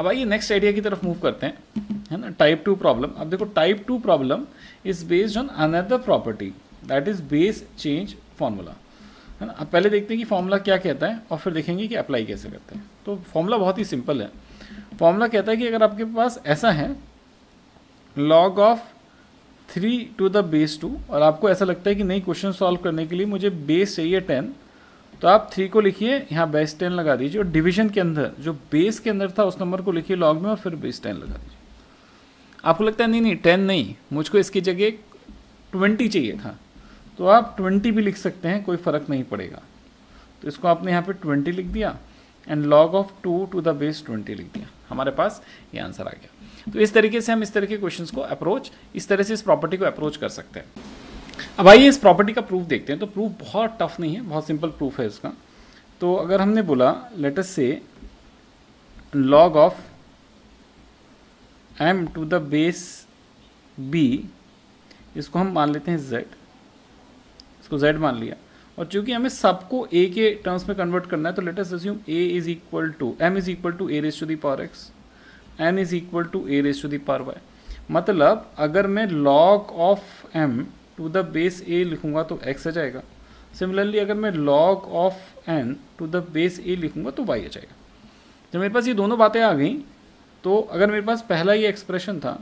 अब आइए next idea की तरफ मूव करते हैं है ना टाइप टू प्रॉब्लम अब देखो type two problem is based on another property that is base change formula है ना अब पहले देखते हैं कि फॉर्मूला क्या कहता है और फिर देखेंगे कि अप्लाई कैसे करते हैं तो फॉर्मूला बहुत ही सिंपल है फॉर्मूला कहता है कि अगर आपके पास ऐसा है log of three to the base two और आपको ऐसा लगता है कि नहीं क्वेश्चन सॉल्व करने के लिए मुझे बेस चाहिए टेन तो आप थ्री को लिखिए यहाँ बेस टेन लगा दीजिए और डिवीजन के अंदर जो बेस के अंदर था उस नंबर को लिखिए लॉग में और फिर बेस टेन लगा दीजिए आपको लगता है नहीं नहीं टेन नहीं मुझको इसकी जगह ट्वेंटी चाहिए था तो आप ट्वेंटी भी लिख सकते हैं कोई फ़र्क नहीं पड़ेगा तो इसको आपने यहाँ पर ट्वेंटी लिख दिया and log of two to the base twenty लिख दिया हमारे पास ये आंसर आ गया तो इस तरीके से हम इस तरह के क्वेश्चन को अप्रोच इस तरह से इस प्रॉपर्टी को अप्रोच कर सकते हैं अब आइए इस प्रॉपर्टी का प्रूफ देखते हैं तो प्रूफ बहुत टफ नहीं है बहुत सिंपल प्रूफ है इसका तो अगर हमने बोला let's say log of M to the base B इसको हम मान लेते हैं जेड इसको जेड मान लिया और चूंकि हमें सबको ए के टर्म्स में कन्वर्ट करना है तो let's us assume is equal to M is equal to A raise to the power X N is equal to A raise to the power Y मतलब अगर मैं log of M to the base A लिखूँगा तो X आ जाएगा similarly अगर मैं log of N to the base A लिखूंगा तो वाई आ जाएगा जब मेरे पास ये दोनों बातें आ गई तो अगर मेरे पास पहला ये एक्सप्रेशन था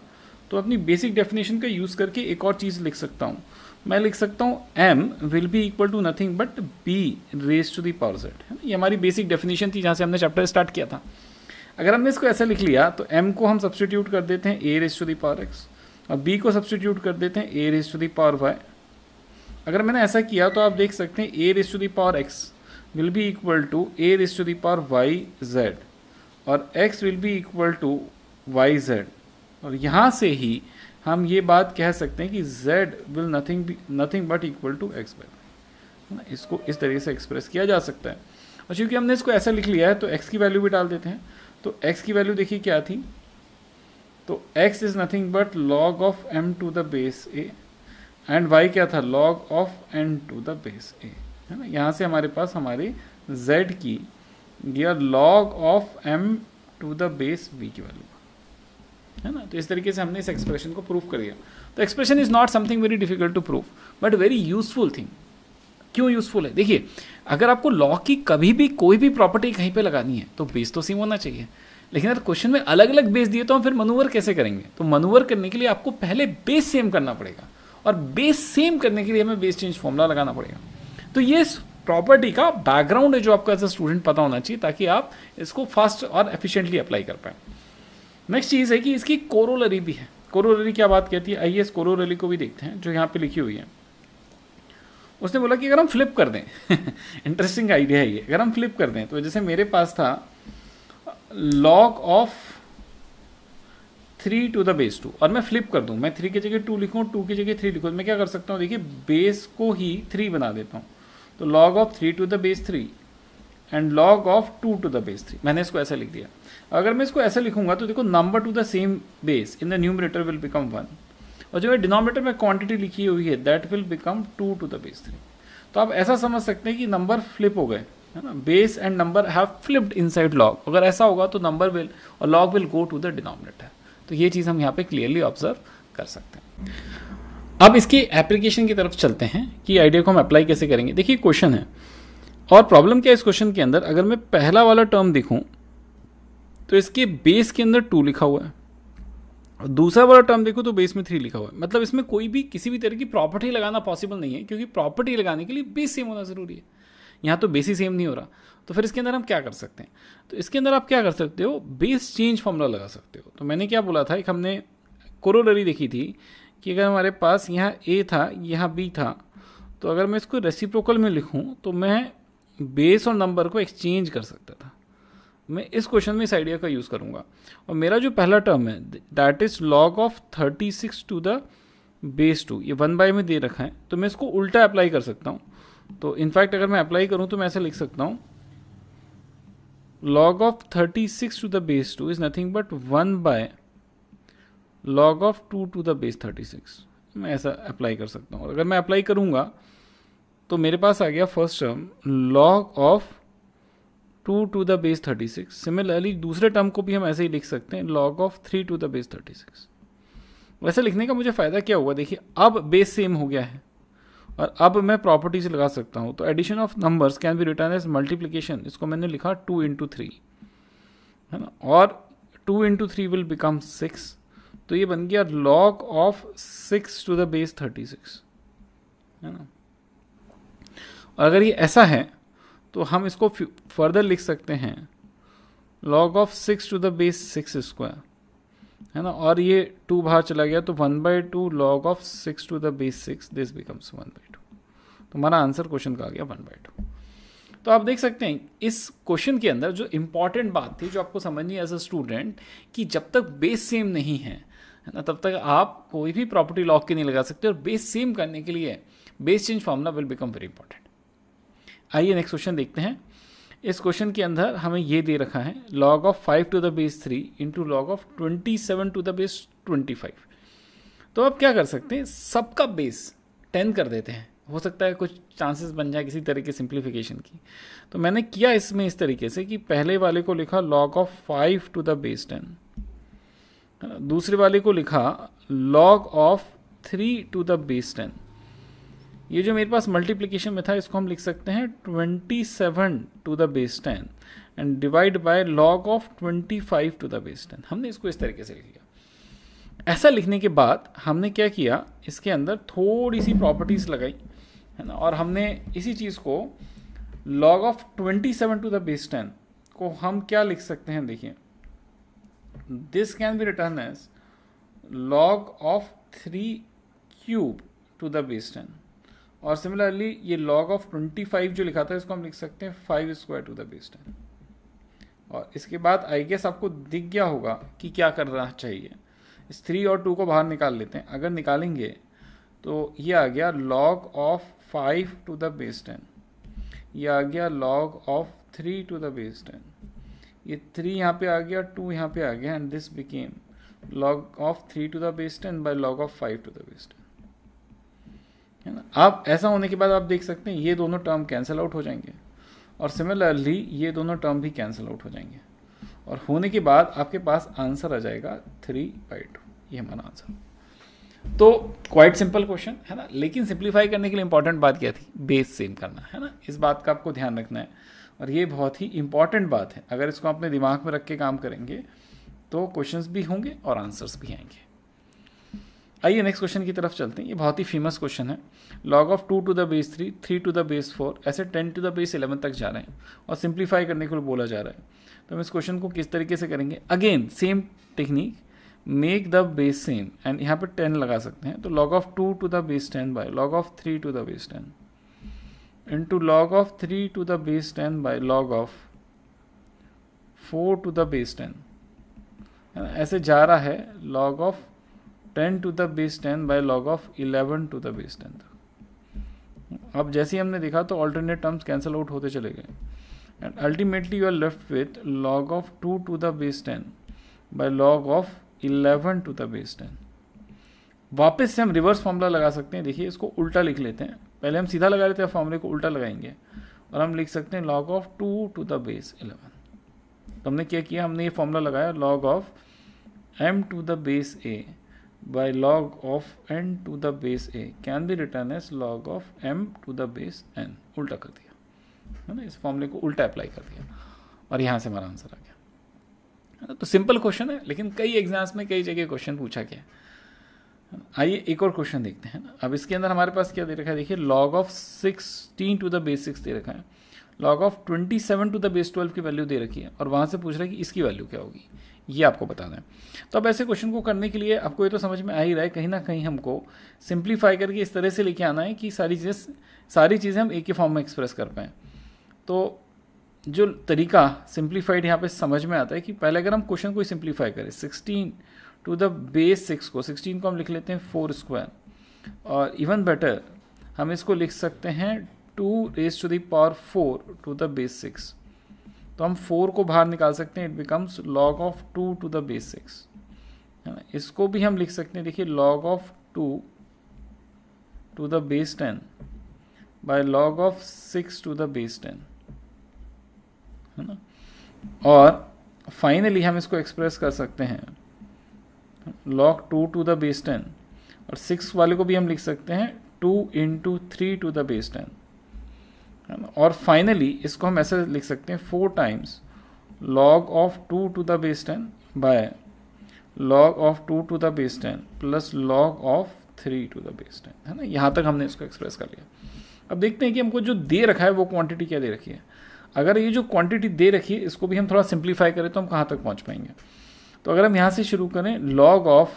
तो अपनी बेसिक डेफिनेशन का यूज़ करके एक और चीज़ लिख सकता हूँ मैं लिख सकता हूँ M will be equal to nothing but B raise to the power set है ना ये हमारी बेसिक डेफिनेशन थी जहाँ से हमने चैप्टर स्टार्ट किया था अगर हमने इसको ऐसा लिख लिया तो एम को हम सब्सटीट्यूट कर देते हैं A raise to the power X अब बी को सब्सटीट्यूट कर देते हैं A raise to the power Y अगर मैंने ऐसा किया तो आप देख सकते हैं A raise to the power X will be equal to A raise to the power Y Z और X will be equal to Y Z और यहाँ से ही हम ये बात कह सकते हैं कि z will nothing be nothing but equal to X by ना इसको इस तरीके से एक्सप्रेस किया जा सकता है और चूँकि हमने इसको ऐसा लिख लिया है तो x की वैल्यू भी डाल देते हैं तो x की वैल्यू देखिए क्या थी तो x is nothing but log of m to the base a and y क्या था log of n to the base a है ना यहाँ से हमारे पास हमारी z की या log of m to the base v की वैल्यू है ना तो इस तरीके से हमने इस एक्सप्रेशन को प्रूव कर दिया तो expression is not something very difficult to prove but very useful thing क्यों यूजफुल है देखिए अगर आपको लॉ की कभी भी कोई भी प्रॉपर्टी कहीं पे लगानी है तो बेस तो सेम होना चाहिए लेकिन अगर क्वेश्चन में अलग अलग बेस दिए तो हम फिर मनूवर कैसे करेंगे तो मनूवर करने के लिए आपको पहले बेस सेम करना पड़ेगा और बेस सेम करने के लिए हमें बेस चेंज फॉर्मूला लगाना पड़ेगा तो ये प्रॉपर्टी का बैकग्राउंड है जो आपको एज अ स्टूडेंट पता होना चाहिए ताकि आप इसको फास्ट और एफिशिएंटली अप्लाई कर पाए नेक्स्ट चीज़ है कि इसकी कोरोलरी भी है कोरोलरी क्या बात कहती है आइए इस कोरोलरी को भी देखते हैं जो यहाँ पे लिखी हुई है उसने बोला कि अगर हम फ्लिप कर दें इंटरेस्टिंग आइडिया है ये अगर हम फ्लिप कर दें तो जैसे मेरे पास था log of three to the base two और मैं फ्लिप कर दूं मैं थ्री की जगह टू लिखूँ टू की जगह थ्री लिखूँ तो मैं क्या कर सकता हूँ देखिए बेस को ही थ्री बना देता हूँ तो log of three to the base three and log of two to the base three मैंने इसको ऐसा लिख दिया अगर मैं इसको ऐसा लिखूंगा तो देखो number to the same base in the numerator will become one और जो मैं डिनोमिनेटर में क्वांटिटी लिखी हुई है that will become two to the base three तो आप ऐसा समझ सकते हैं कि नंबर फ्लिप हो गए है ना base and number have flipped inside log अगर ऐसा होगा तो नंबर विल और log will go to the denominator तो ये चीज़ हम यहाँ पे क्लियरली ऑब्जर्व कर सकते हैं अब इसकी एप्लीकेशन की तरफ चलते हैं कि आइडिया को हम अप्लाई कैसे करेंगे देखिए क्वेश्चन है और प्रॉब्लम क्या है इस क्वेश्चन के अंदर अगर मैं पहला वाला टर्म देखूँ तो इसके बेस के अंदर टू लिखा हुआ है और दूसरा वाला टर्म देखो तो बेस में थ्री लिखा हुआ है मतलब इसमें कोई भी किसी भी तरह की प्रॉपर्टी लगाना पॉसिबल नहीं है क्योंकि प्रॉपर्टी लगाने के लिए बेस सेम होना ज़रूरी है यहाँ तो बेस ही सेम नहीं हो रहा तो फिर इसके अंदर हम क्या कर सकते हैं तो इसके अंदर आप क्या कर सकते हो बेस चेंज फॉर्मूला लगा सकते हो तो मैंने क्या बोला था एक हमने कोरोलरी देखी थी कि अगर हमारे पास यहाँ ए था यहाँ बी था तो अगर मैं इसको रेसिप्रोकल में लिखूँ तो मैं बेस और नंबर को एक्सचेंज कर सकता था मैं इस क्वेश्चन में इस आइडिया का यूज़ करूँगा और मेरा जो पहला टर्म है that is log of thirty six to the base two ये वन बाय में दे रखा है तो मैं इसको उल्टा अप्लाई कर सकता हूँ तो इनफैक्ट अगर मैं अप्लाई करूं तो मैं ऐसा लिख सकता of thirty six 36 the base two is nothing but one by log of two to the base thirty 36 मैं ऐसा अप्लाई कर सकता हूं अगर मैं अप्लाई करूंगा तो मेरे पास आ गया first term log of two to the base 36 similarly दूसरे टर्म को भी हम ऐसे ही लिख सकते हैं log of three to the base 36 वैसे लिखने का मुझे फ़ायदा क्या हुआ देखिए अब बेस सेम हो गया है और अब मैं प्रॉपर्टी से लगा सकता हूँ तो addition of numbers can be written as multiplication इसको मैंने लिखा टू इंटू थ्री है ना और two into three will become six तो ये बन गया log of six to the base thirty six है ना और अगर ये ऐसा है तो हम इसको फर्दर लिख सकते हैं log of six to the base six square है ना और ये टू बाहर चला गया तो one by two log of six to the base six this becomes one by two तो हमारा आंसर क्वेश्चन का आ गया वन बाई टू तो आप देख सकते हैं इस क्वेश्चन के अंदर जो इंपॉर्टेंट बात थी जो आपको समझनी एज अ स्टूडेंट कि जब तक बेस सेम नहीं है है ना तब तक आप कोई भी प्रॉपर्टी लॉक के नहीं लगा सकते और बेस सेम करने के लिए base change formula will become very important आइए नेक्स्ट क्वेश्चन देखते हैं इस क्वेश्चन के अंदर हमें ये दे रखा है log of five to the base three into log of twenty seven to the base twenty five तो आप क्या कर सकते हैं सबका बेस टेन कर देते हैं हो सकता है कुछ चांसेस बन जाए किसी तरह सिंप्लीफिकेशन की तो मैंने किया इसमें इस तरीके से कि पहले वाले को लिखा log of five to the base ten दूसरे वाले को लिखा log of three to the base ten ये जो मेरे पास मल्टीप्लीकेशन में था इसको हम लिख सकते हैं twenty seven to the base ten and divide by log of twenty five to the base ten हमने इसको इस तरीके से लिख लिया ऐसा लिखने के बाद हमने क्या किया इसके अंदर थोड़ी सी प्रॉपर्टीज़ लगाई है ना और हमने इसी चीज़ को log of twenty seven to the base ten को हम क्या लिख सकते हैं देखिए this can be written as log of three cube to the base ten और सिमिलरली ये लॉग ऑफ ट्वेंटी फाइव जो लिखा था इसको हम लिख सकते हैं five square to the base ten और इसके बाद आई गेस आपको दिख गया होगा कि क्या करना चाहिए इस थ्री और टू को बाहर निकाल लेते हैं अगर निकालेंगे तो ये आ गया log of five to the base ten ये आ गया log of three to the base ten ये थ्री यहाँ पे आ गया टू यहाँ पे आ गया and this became log of three to the base ten by log of five to the base ten है ना आप ऐसा होने के बाद आप देख सकते हैं ये दोनों टर्म कैंसिल आउट हो जाएंगे और सिमिलरली ये दोनों टर्म भी कैंसिल आउट हो जाएंगे और होने के बाद आपके पास आंसर आ जाएगा थ्री बाई टू ये हमारा आंसर तो क्वाइट सिंपल क्वेश्चन है ना लेकिन सिंप्लीफाई करने के लिए इंपॉर्टेंट बात क्या थी बेस सेम करना है ना इस बात का आपको ध्यान रखना है और ये बहुत ही इंपॉर्टेंट बात है अगर इसको अपने दिमाग में रख के काम करेंगे तो क्वेश्चंस भी होंगे और आंसर्स भी आएंगे आइए नेक्स्ट क्वेश्चन की तरफ चलते हैं ये बहुत ही फेमस क्वेश्चन है log of two to the base three three to the base four ऐसे ten to the base eleven तक जा रहे हैं और सिंप्लीफाई करने के लिए बोला जा रहा है तो हम इस क्वेश्चन को किस तरीके से करेंगे again same technique make the base same and यहाँ पर टेन लगा सकते हैं तो log of two to the base ten by log of three to the base ten to log of three to the base ten by log of four to the base ten ऐसे जा रहा है log of ten to the base ten by log of eleven to the base ten अब जैसे ही हमने देखा तो alternate terms cancel out होते चले गए and ultimately you are left with log of two to the base ten by log of eleven to the base ten वापस से हम रिवर्स फॉर्मूला लगा सकते हैं देखिए इसको उल्टा लिख लेते हैं पहले हम सीधा लगा लेते हैं फॉर्मूले को उल्टा लगाएंगे और हम लिख सकते हैं log of two to the base eleven तो हमने क्या किया हमने ये फॉर्मूला लगाया log of M to the base A by log of n to the base a can be written as log of m to the base n उल्टा कर दिया है ना इस फॉर्मूले को उल्टा अप्लाई कर दिया और यहाँ से हमारा आंसर आ गया है ना तो सिंपल क्वेश्चन है लेकिन कई एग्जाम्स में कई जगह क्वेश्चन पूछा गया है आइए एक और क्वेश्चन देखते हैं अब इसके अंदर हमारे पास क्या दे रखा है देखिए log of sixteen to the base six दे रखा है log of twenty seven to the base twelve की वैल्यू दे रखी है और वहाँ से पूछ रहा है कि इसकी वैल्यू क्या होगी ये आपको बता दें तो अब ऐसे क्वेश्चन को करने के लिए आपको ये तो समझ में आ ही रहा है कहीं ना कहीं हमको सिंप्लीफाई करके इस तरह से लेके आना है कि सारी चीज़ें सारी चीज़ें हम एक ही फॉर्म में एक्सप्रेस कर पाएँ तो जो तरीका सिंप्लीफाइड यहाँ पे समझ में आता है कि पहले अगर हम क्वेश्चन को सिंप्लीफाई करें sixteen to the base six को सिक्सटीन को हम लिख लेते हैं फोर स्क्वायर और इवन बेटर हम इसको लिख सकते हैं two raise to the power four to the base six तो हम फोर को बाहर निकाल सकते हैं it becomes log of two to the base six है ना इसको भी हम लिख सकते हैं देखिए log of two to the base ten by log of six to the base ten है ना और फाइनली हम इसको एक्सप्रेस कर सकते हैं log two to the base ten और सिक्स वाले को भी हम लिख सकते हैं two into three to the base ten है ना और फाइनली इसको हम ऐसे लिख सकते हैं four times log of two to the base ten by log of two to the base ten plus log of three to the base ten है ना यहाँ तक हमने इसको एक्सप्रेस कर लिया अब देखते हैं कि हमको जो दे रखा है वो क्वांटिटी क्या दे रखी है अगर ये जो क्वांटिटी दे रखी है इसको भी हम थोड़ा सिंप्लीफाई करें तो हम कहाँ तक पहुँच पाएंगे तो अगर हम यहाँ से शुरू करें log of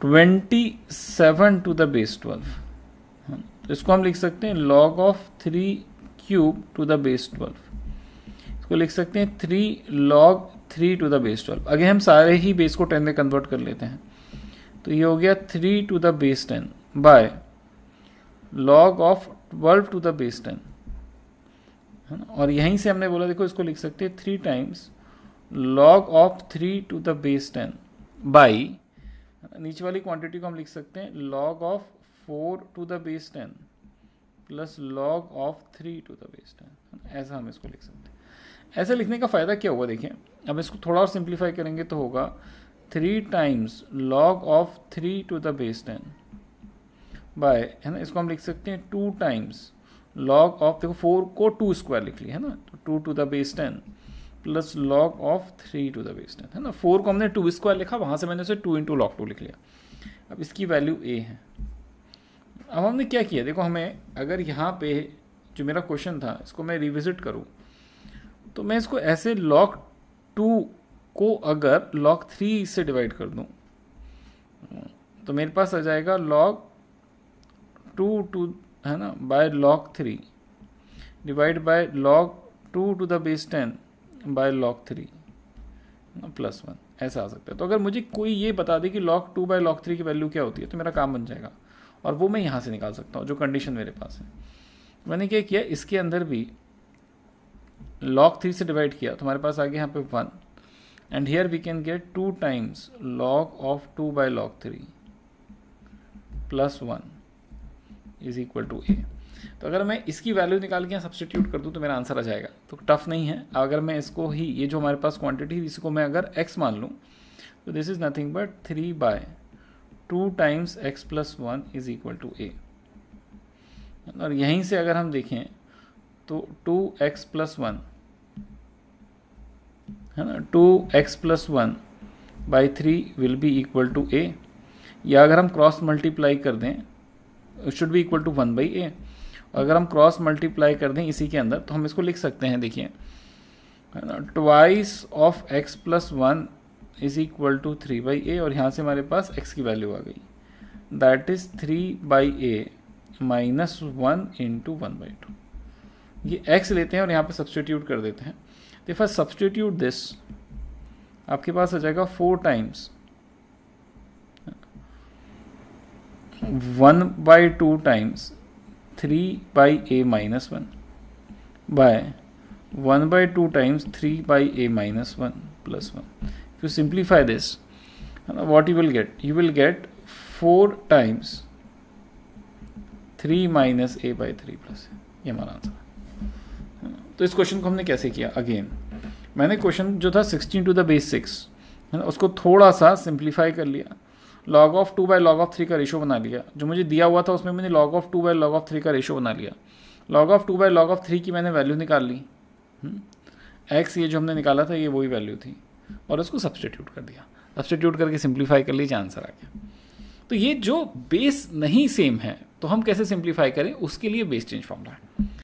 twenty seven to the base twelve तो इसको हम लिख सकते हैं log of three cube to the base twelve इसको लिख सकते हैं three log three to the base twelve अगे हम सारे ही बेस को टेन में कन्वर्ट कर लेते हैं तो ये हो गया three to the base ten by log of twelve to the base ten है ना और यहीं से हमने बोला देखो इसको लिख सकते हैं three times log of three to the base ten by नीचे वाली क्वांटिटी को हम लिख सकते हैं log of four to the base ten plus log of three to the base ten ऐसा हम इसको लिख सकते हैं ऐसे लिखने का फ़ायदा क्या होगा देखिए अब इसको थोड़ा और सिंप्लीफाई करेंगे तो होगा three times log of three to the base ten by है ना इसको हम लिख सकते हैं टू टाइम्स लॉग ऑफ देखो फोर को टू स्क्वायर लिख लिया है ना तो two to the base ten plus log of three to the base ten है ना फोर को हमने टू स्क्वायर लिखा वहाँ से मैंने उसे टू इंटू लॉग टू लिख लिया अब इसकी वैल्यू ए है अब हमने क्या किया देखो हमें अगर यहाँ पे जो मेरा क्वेश्चन था इसको मैं रिविजिट करूँ तो मैं इसको ऐसे लॉक टू को अगर लॉक थ्री से डिवाइड कर दूँ तो मेरे पास आ जाएगा लॉक टू टू है ना by log three divide by log two to the base ten by log three plus one ऐसा आ सकता है तो अगर मुझे कोई ये बता दे कि log two by log three की वैल्यू क्या होती है तो मेरा काम बन जाएगा और वो मैं यहाँ से निकाल सकता हूँ जो कंडीशन मेरे पास है मैंने क्या किया इसके अंदर भी लॉक थ्री से डिवाइड किया तो हमारे पास आ गया यहाँ पे one and here we can get two times log of two by log three plus one is equal to a तो अगर मैं इसकी वैल्यू निकाल के सब्सटीट्यूट कर दूँ तो मेरा आंसर आ जाएगा तो टफ नहीं है अगर मैं इसको ही ये जो हमारे पास क्वांटिटी इसको मैं अगर एक्स मान लूँ तो this is nothing but three by two times x plus one is equal to a और यहीं से अगर हम देखें तो टू एक्स प्लस वन है ना two x plus one by three will be equal to a या अगर हम क्रॉस मल्टीप्लाई कर दें should be equal to one by a अगर हम क्रॉस मल्टीप्लाई कर दें इसी के अंदर तो हम इसको लिख सकते हैं देखिए है ना twice of x plus one is equal to three by a और यहाँ से हमारे पास एक्स की वैल्यू आ गई that is three by a minus one into one by two ये एक्स लेते हैं और यहाँ पे सब्सटीट्यूट कर देते हैं तो फर्स्ट सब्सटीट्यूट दिस आपके पास आ जाएगा four times one by two times three by a minus one by one by two times three by a minus one plus one if you simplify this uh, what you will get you will get 4 times 3 minus a by three plus ये हमारा answer तो इस question को हमने कैसे किया again मैंने question जो था 16 टू द बेस सिक्स है ना उसको थोड़ा सा सिंप्लीफाई कर लिया log of two by log of three का रेशो बना लिया जो मुझे दिया हुआ था उसमें मैंने log of two by log of three का रेशो बना लिया log of two by log of three की मैंने वैल्यू निकाल ली एक्स हम्म, ये जो हमने निकाला था ये वही वैल्यू थी और उसको सब्सटीट्यूट कर दिया सब्सटीट्यूट करके सिंप्लीफाई कर लीजिए आंसर आ गया तो ये जो बेस नहीं सेम है तो हम कैसे सिंप्लीफाई करें उसके लिए बेस चेंज फॉर्मूला है